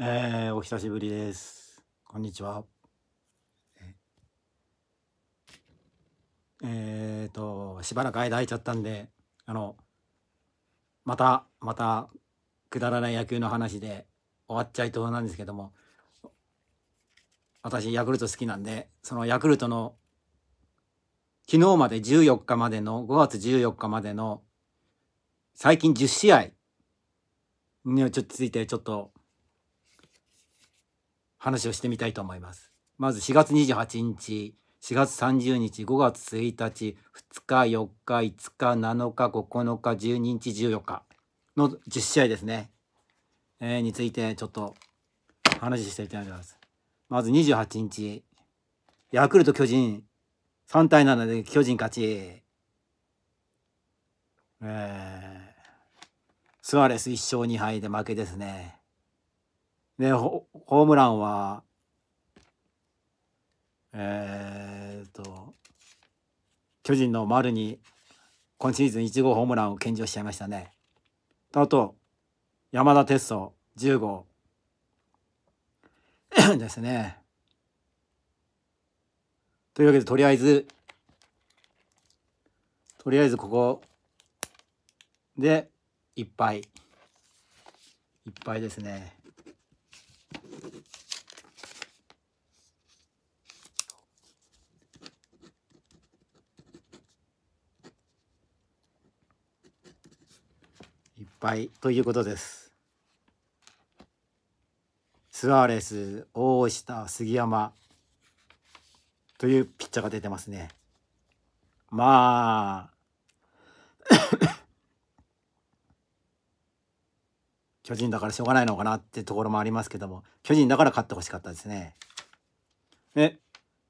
えー、お久しぶりです。こんにちは。えっ、ー、と、しばらく間空いちゃったんで、あの、また、また、くだらない野球の話で終わっちゃいそうなんですけども、私、ヤクルト好きなんで、そのヤクルトの、昨日まで14日までの、5月14日までの、最近10試合にちょっとついてちょっと話をしてみたいと思います。まず4月28日、4月30日、5月1日、2日、4日、5日、7日、9日、12日、14日の10試合ですね、えー、についてちょっと話していきたいと思います。まず28日、ヤクルト巨人3対7で巨人勝ち。えー、スアレス1勝2敗で負けですね。ね、ホームランは、えー、っと、巨人の丸に今シーズン1号ホームランを献上しちゃいましたね。あと、山田哲人10号 ですね。というわけで、とりあえず、とりあえずここでいっぱい、いっぱいですね。敗ということですスアレス大下杉山というピッチャーが出てますねまあ 巨人だからしょうがないのかなってところもありますけども巨人だから勝ってほしかったですねえ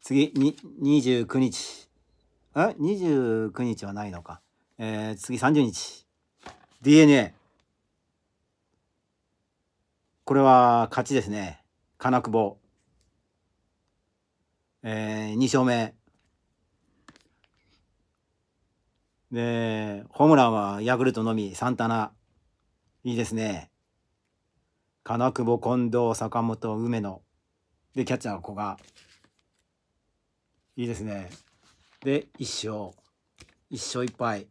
次に29日え29日はないのかえー、次30日 d n a これは勝ちですね。金久保。えー、2勝目。で、ホームランはヤクルトのみ、サンタナ。いいですね。金久保、近藤、坂本、梅野。で、キャッチャーは古賀。いいですね。で、1勝。1勝1敗。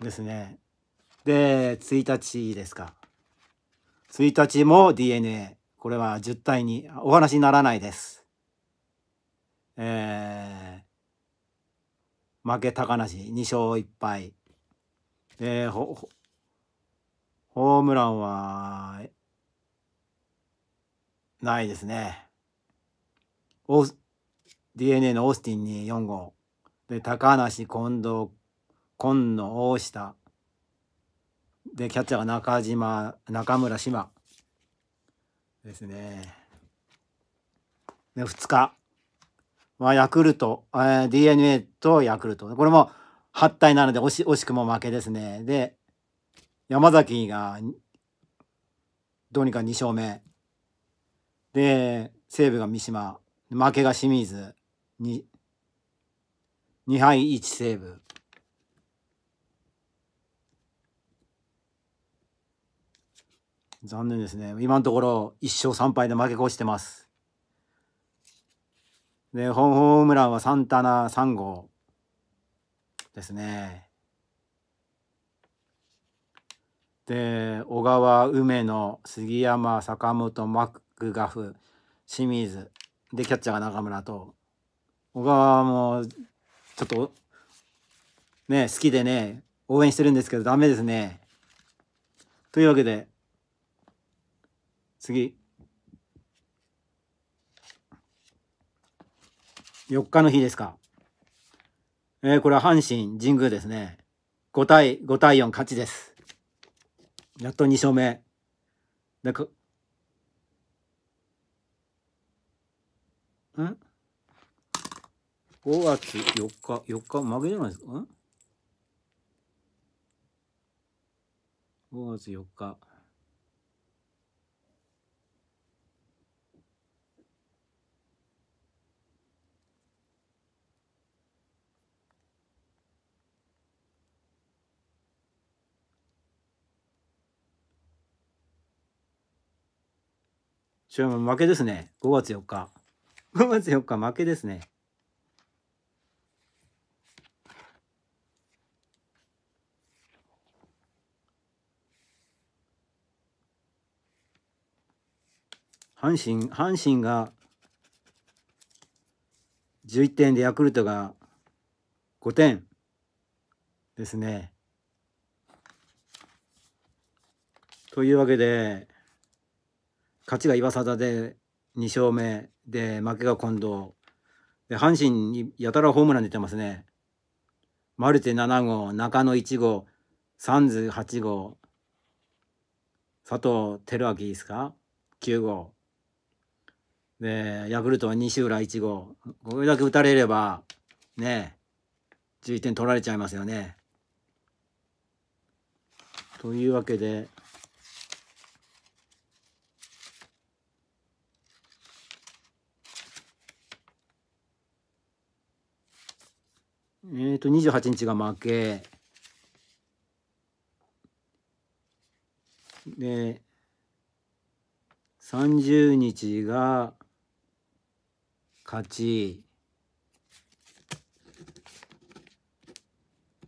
ですね。で、1日ですか。一日も DNA。これは10対にお話にならないです。えー、負け高梨2勝1敗。えー、ホームランは、ないですね。DNA のオースティンに4号。で、高梨、近藤、今野、大下、で、キャッチャーが中島、中村島ですね。で、2日はヤクルト、えー、DNA とヤクルト。これも8対7で惜し惜しくも負けですね。で、山崎がどうにか2勝目。で、西武が三島、負けが清水、2, 2敗1西武。残念ですね。今のところ1勝3敗で負け越してます。で、本ホームランはサンタナ3号ですね。で、小川、梅野、杉山、坂本、マックガフ、清水、で、キャッチャーが中村と、小川も、ちょっと、ね、好きでね、応援してるんですけど、ダメですね。というわけで、次4日の日ですかえー、これは阪神神宮ですね5対5対4勝ちですやっと2勝目でかん ?5 月4日4日負けじゃないですかん ?5 月4日ちょ、負けですね。5月4日。5月4日負けですね。阪神、阪神が11点でヤクルトが5点ですね。というわけで、勝ちが岩貞で2勝目で負けが近藤で阪神にやたらホームラン出てますねマルテ7号中野1号サンズ8号佐藤輝明ですか9号でヤクルトは西浦1号これだけ打たれればね11点取られちゃいますよね。というわけでえっ、ー、と、28日が負け。で、30日が勝ち。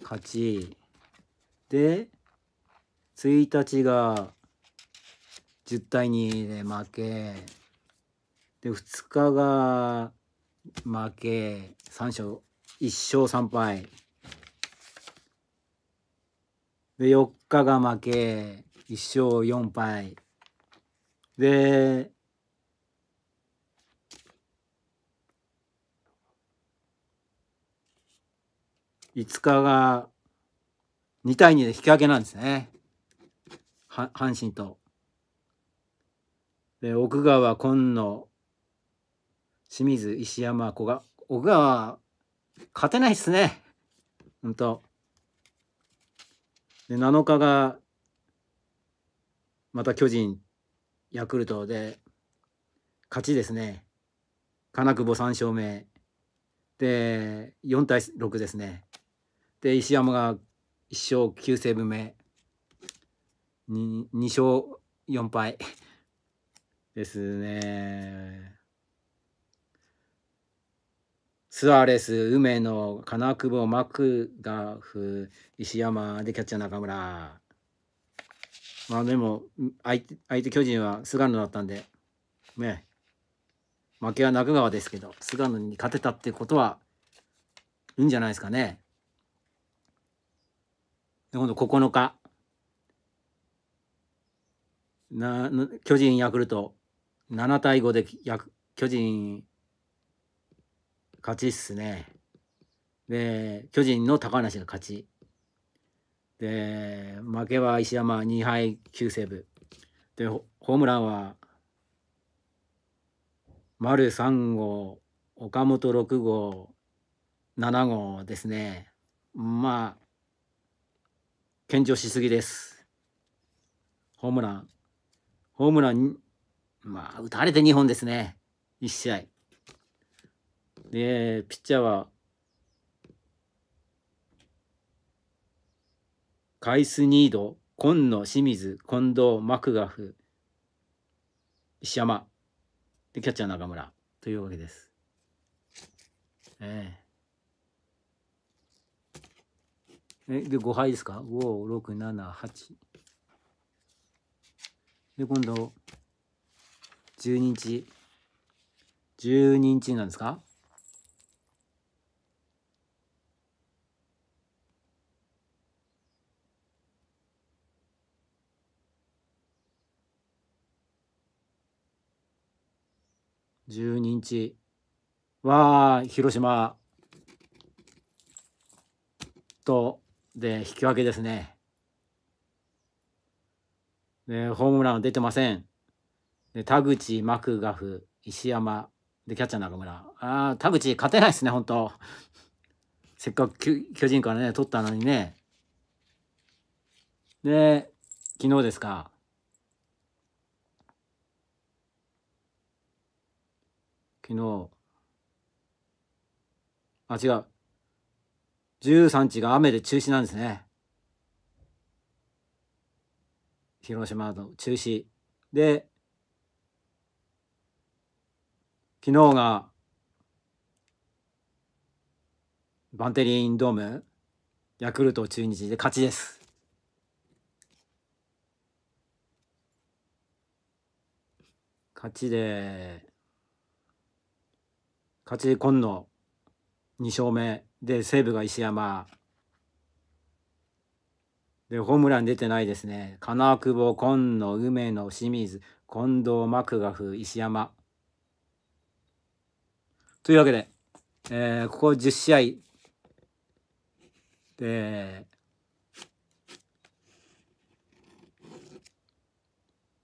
勝ち。で、1日が10対2で負け。で、2日が負け。3勝一勝三敗。で、四日が負け、一勝四敗。で、五日が二対二で引き分けなんですね。は、阪神と。で、奥川、今野、清水、石山、小賀。奥川勝てないっすね。ほんと。で、7日が、また巨人、ヤクルトで、勝ちですね。金久保3勝目。で、4対6ですね。で、石山が1勝9セーブ目。2, 2勝4敗ですね。スアレス、梅野、金久保、マクガフ、石山でキャッチャー中村。まあでも相手、相手巨人は菅野だったんで、ね、負けは中川ですけど、菅野に勝てたってことはいいんじゃないですかね。今度9日。な巨人ヤクルト7対5で巨人勝ちっすね。で、巨人の高梨が勝ち。で、負けは石山2敗9セーブ。で、ホームランは、丸3号、岡本6号、7号ですね。まあ、献上しすぎです。ホームラン。ホームラン、まあ、打たれて2本ですね。1試合。で、ピッチャーは、カイスニード、今野、清水、近藤、マクガフ、石山、でキャッチャー中村というわけです。えええ、で、5敗ですか ?5、6、7、8。で、今度、12日。12日なんですか12日。は広島とで引き分けですね。でホームラン出てません。で田口、マクガフ、石山、でキャッチャー中村。ああ、田口勝てないですね、本当せっかく巨人からね、取ったのにね。で、昨日ですか。昨日、あ、違う。13日が雨で中止なんですね。広島の中止。で、昨日が、バンテリンドーム、ヤクルト中日で勝ちです。勝ちで、勝ち今野2勝目で西武が石山でホームラン出てないですね金久保今野梅野清水近藤マクガフ石山というわけで、えー、ここ10試合で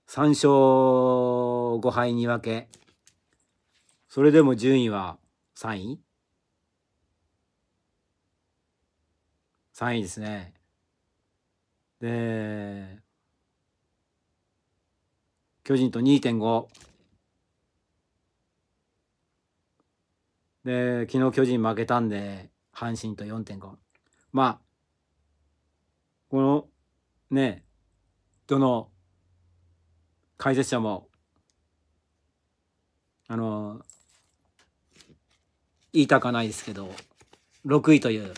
3勝5敗2分けそれでも順位は3位 ?3 位ですね。で、巨人と2.5。で、昨日巨人負けたんで、阪神と4.5。まあ、この、ね、どの解説者も、あの、言いたくないですけど、6位という、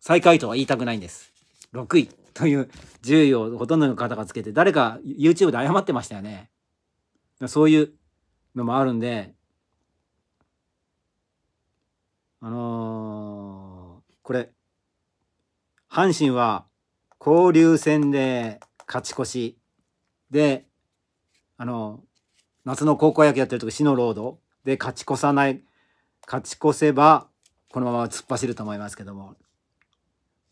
最下位とは言いたくないんです。6位という10位をほとんどの方がつけて、誰か YouTube で謝ってましたよね。そういうのもあるんで、あのー、これ、阪神は交流戦で勝ち越し、で、あの、夏の高校野球やってる時、死のロードで勝ち越さない勝ち越せば、このまま突っ走ると思いますけども、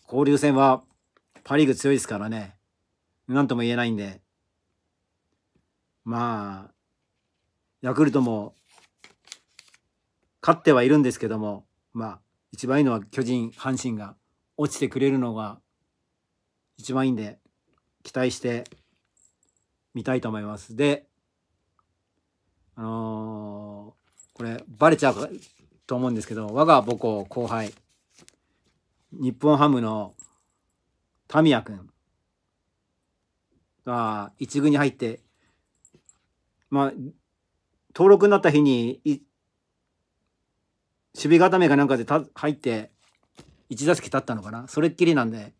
交流戦はパ・リーグ強いですからね、なんとも言えないんで、まあ、ヤクルトも勝ってはいるんですけども、まあ、一番いいのは巨人、阪神が落ちてくれるのが一番いいんで、期待してみたいと思います。で、あのー、これ、バレちゃうと思うんですけど、我が母校後輩、日本ハムのタミヤ君が一軍に入って、まあ、登録になった日に、守備固めかなんかでた入って、1打席立ったのかなそれっきりなんで、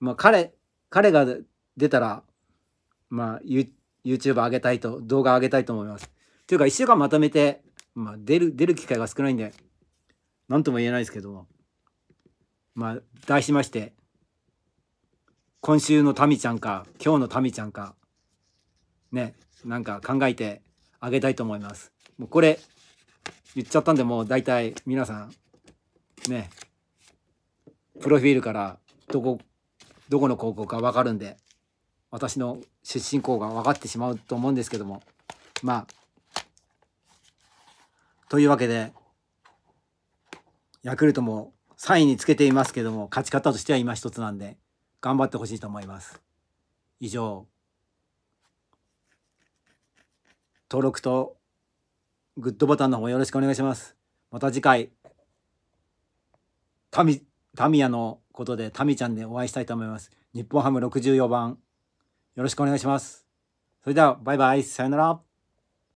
まあ、彼、彼が出たら、まあ、ユ YouTube 上げたいと、動画上げたいと思います。というか、1週間まとめてまあ、出る、出る機会が少ないんで、何とも言えないですけども。まあ、題しまして、今週のタミちゃんか、今日のタミちゃんか、ね、なんか考えてあげたいと思います。もうこれ、言っちゃったんで、もう大体皆さん、ね、プロフィールからどこ、どこの高校かわかるんで、私の出身校が分かってしまうと思うんですけども、まあ、というわけで、ヤクルトも3位につけていますけども、勝ち方としては今一つなんで、頑張ってほしいと思います。以上、登録とグッドボタンの方よろしくお願いします。また次回、タミ、タミヤのことでタミちゃんでお会いしたいと思います。日本ハム64番、よろしくお願いします。それでは、バイバイ、さよなら。